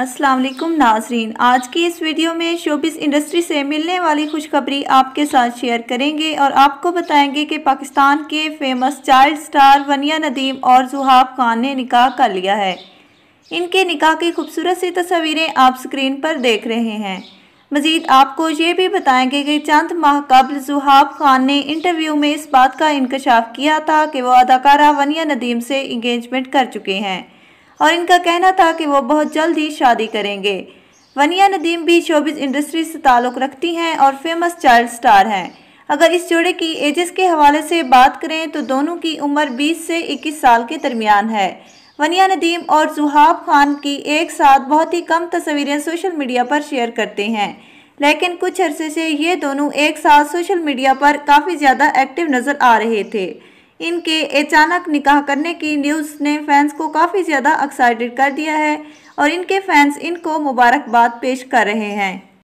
असलम नाजरीन आज की इस वीडियो में शोबिस इंडस्ट्री से मिलने वाली खुशखबरी आपके साथ शेयर करेंगे और आपको बताएंगे कि पाकिस्तान के famous child star Vaniya Nadeem और जुहाब खान ने निकाह कर लिया है इनके निकाह की खूबसूरत सी तस्वीरें आप स्क्रीन पर देख रहे हैं मज़ीद आपको ये भी बताएंगे कि चंद माह कबल जुहाब खान ने इंटरव्यू में इस बात का इंकशाफ किया था कि वो अदाकारा वनिया नदीम से इंगेजमेंट कर चुके हैं और इनका कहना था कि वो बहुत जल्द ही शादी करेंगे वनिया नदीम भी शोबिस इंडस्ट्री से ताल्लुक़ रखती हैं और फेमस चाइल्ड स्टार हैं अगर इस जोड़े की एजेस के हवाले से बात करें तो दोनों की उम्र 20 से 21 साल के दरमियान है वनिया नदीम और जुहाब खान की एक साथ बहुत ही कम तस्वीरें सोशल मीडिया पर शेयर करते हैं लेकिन कुछ अरसे से ये दोनों एक साथ सोशल मीडिया पर काफ़ी ज़्यादा एक्टिव नज़र आ रहे थे इनके अचानक निकाह करने की न्यूज़ ने फैंस को काफ़ी ज़्यादा एक्साइटेड कर दिया है और इनके फैंस इनको मुबारकबाद पेश कर रहे हैं